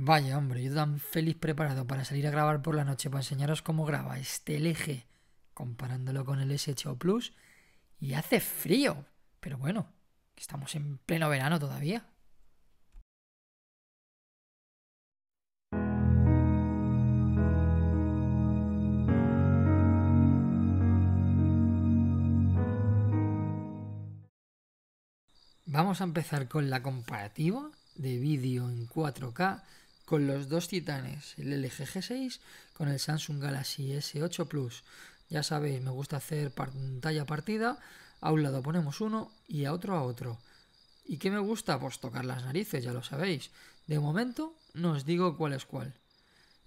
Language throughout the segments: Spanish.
Vaya, hombre, yo tan feliz preparado para salir a grabar por la noche para enseñaros cómo graba este LG comparándolo con el s Plus y hace frío. Pero bueno, estamos en pleno verano todavía. Vamos a empezar con la comparativa de vídeo en 4K con los dos titanes, el LG G6 con el Samsung Galaxy S8 Plus. Ya sabéis, me gusta hacer pantalla partida, a un lado ponemos uno y a otro a otro. ¿Y qué me gusta? Pues tocar las narices, ya lo sabéis. De momento no os digo cuál es cuál.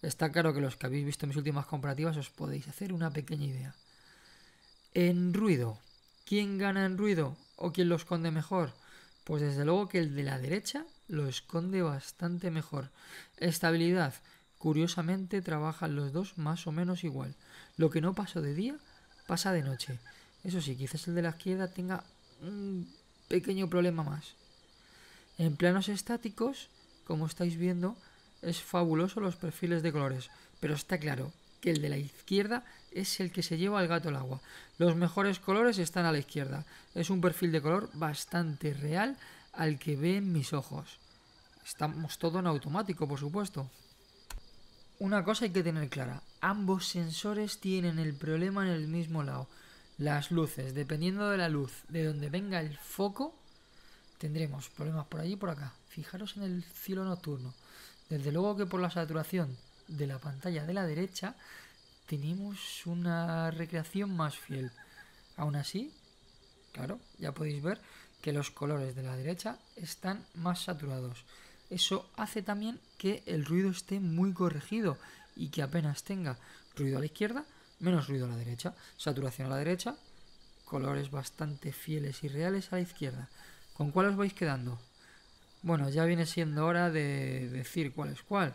Está claro que los que habéis visto mis últimas comparativas os podéis hacer una pequeña idea. En ruido, ¿quién gana en ruido o quién lo esconde mejor? Pues desde luego que el de la derecha lo esconde bastante mejor. Estabilidad. Curiosamente trabajan los dos más o menos igual. Lo que no pasó de día, pasa de noche. Eso sí, quizás el de la izquierda tenga un pequeño problema más. En planos estáticos, como estáis viendo, es fabuloso los perfiles de colores, pero está claro que el de la izquierda es el que se lleva al gato al agua. Los mejores colores están a la izquierda. Es un perfil de color bastante real al que ven mis ojos. Estamos todo en automático, por supuesto. Una cosa hay que tener clara, ambos sensores tienen el problema en el mismo lado. Las luces, dependiendo de la luz, de donde venga el foco, tendremos problemas por allí y por acá. Fijaros en el cielo nocturno. Desde luego que por la saturación de la pantalla de la derecha tenemos una recreación más fiel. Aún así, claro, ya podéis ver que los colores de la derecha están más saturados eso hace también que el ruido esté muy corregido y que apenas tenga ruido a la izquierda, menos ruido a la derecha, saturación a la derecha, colores bastante fieles y reales a la izquierda. ¿Con cuál os vais quedando? Bueno, ya viene siendo hora de decir cuál es cuál.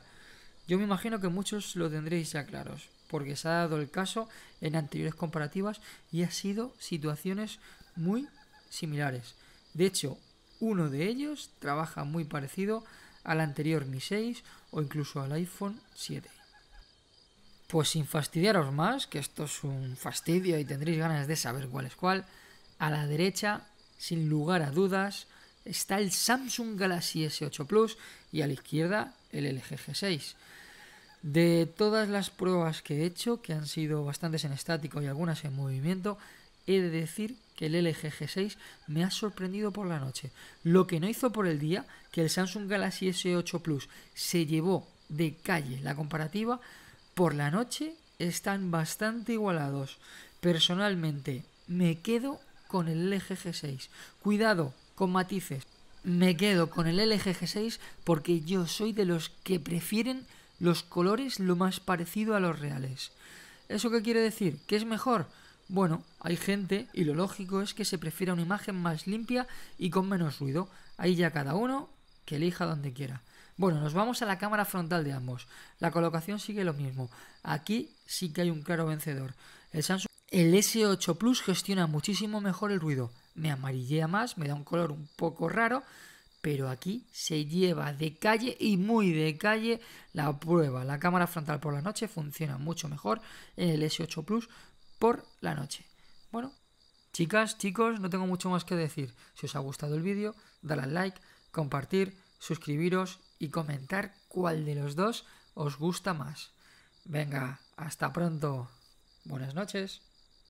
Yo me imagino que muchos lo tendréis ya claros, porque se ha dado el caso en anteriores comparativas y ha sido situaciones muy similares. De hecho, uno de ellos trabaja muy parecido al anterior Mi 6 o incluso al iPhone 7. Pues sin fastidiaros más, que esto es un fastidio y tendréis ganas de saber cuál es cuál, a la derecha, sin lugar a dudas, está el Samsung Galaxy S8 Plus y a la izquierda el LG G6. De todas las pruebas que he hecho, que han sido bastantes en estático y algunas en movimiento, he de decir que el LG G6 me ha sorprendido por la noche. Lo que no hizo por el día, que el Samsung Galaxy S8 Plus se llevó de calle la comparativa, por la noche están bastante igualados. Personalmente, me quedo con el LG G6. Cuidado con matices. Me quedo con el LG G6 porque yo soy de los que prefieren los colores lo más parecido a los reales. ¿Eso qué quiere decir? ¿Que es mejor? Bueno, hay gente y lo lógico es que se prefiera una imagen más limpia y con menos ruido. Ahí ya cada uno que elija donde quiera. Bueno, nos vamos a la cámara frontal de ambos. La colocación sigue lo mismo. Aquí sí que hay un claro vencedor. El Samsung el S8 Plus gestiona muchísimo mejor el ruido. Me amarillea más, me da un color un poco raro, pero aquí se lleva de calle y muy de calle la prueba. La cámara frontal por la noche funciona mucho mejor en el S8 Plus por la noche. Bueno, chicas, chicos, no tengo mucho más que decir. Si os ha gustado el vídeo, dale al like, compartir, suscribiros y comentar cuál de los dos os gusta más. Venga, hasta pronto. Buenas noches.